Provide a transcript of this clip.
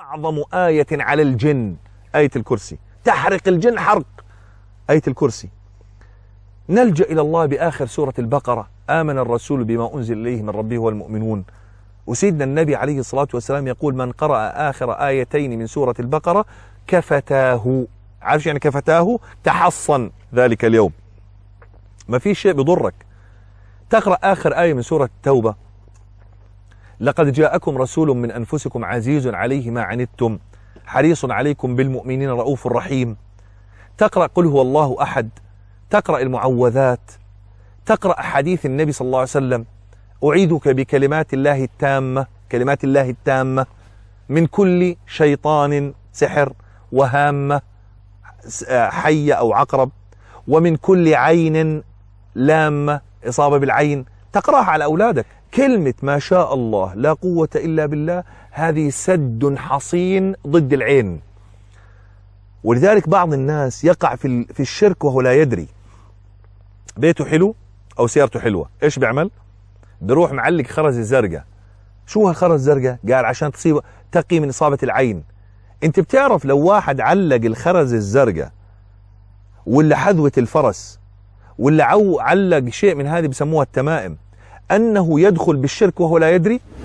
أعظم آية على الجن آية الكرسي تحرق الجن حرق آية الكرسي نلجأ إلى الله بآخر سورة البقرة آمن الرسول بما أنزل إليه من ربه والمؤمنون وسيدنا النبي عليه الصلاة والسلام يقول من قرأ آخر آيتين من سورة البقرة كفتاه عارف يعني كفتاه تحصن ذلك اليوم ما فيش شيء بضرك تقرأ آخر آية من سورة التوبة لقد جاءكم رسول من أنفسكم عزيز عليه ما عنتم حريص عليكم بالمؤمنين رؤوف رحيم تقرأ قل هو الله أحد تقرأ المعوذات تقرأ حديث النبي صلى الله عليه وسلم أعيدك بكلمات الله التامة كلمات الله التامة من كل شيطان سحر وهامة حية أو عقرب ومن كل عين لامة إصابة بالعين تقرأها على أولادك كلمة ما شاء الله لا قوة إلا بالله هذه سد حصين ضد العين ولذلك بعض الناس يقع في, في الشرك وهو لا يدري بيته حلو أو سيارته حلوة إيش بيعمل؟ بيروح معلق خرزة زرقاء شو هالخرزة الزرقاء؟ قال عشان تصيب تقي من إصابة العين أنت بتعرف لو واحد علق الخرزة الزرقاء ولا حذوة الفرس ولا عو علق شيء من هذه بسموها التمائم أنه يدخل بالشرك وهو لا يدري